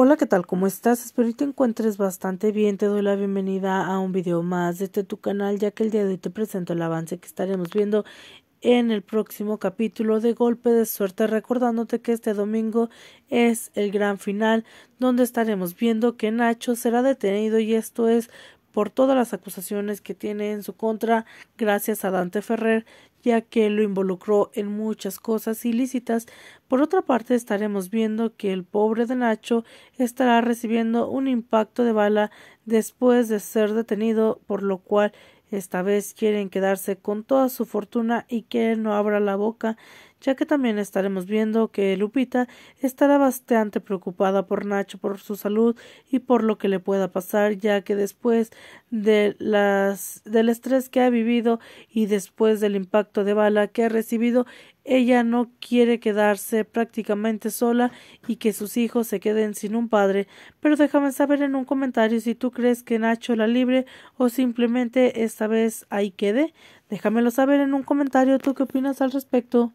Hola, ¿qué tal? ¿Cómo estás? Espero que te encuentres bastante bien. Te doy la bienvenida a un video más desde este tu canal, ya que el día de hoy te presento el avance que estaremos viendo en el próximo capítulo de Golpe de Suerte, recordándote que este domingo es el gran final, donde estaremos viendo que Nacho será detenido y esto es por todas las acusaciones que tiene en su contra gracias a Dante Ferrer, ya que lo involucró en muchas cosas ilícitas. Por otra parte, estaremos viendo que el pobre de Nacho estará recibiendo un impacto de bala después de ser detenido, por lo cual esta vez quieren quedarse con toda su fortuna y que no abra la boca, ya que también estaremos viendo que Lupita estará bastante preocupada por Nacho, por su salud y por lo que le pueda pasar, ya que después de las, del estrés que ha vivido y después del impacto de bala que ha recibido, ella no quiere quedarse prácticamente sola y que sus hijos se queden sin un padre, pero déjame saber en un comentario si tú crees que Nacho la libre o simplemente esta vez ahí quede. Déjamelo saber en un comentario tú qué opinas al respecto.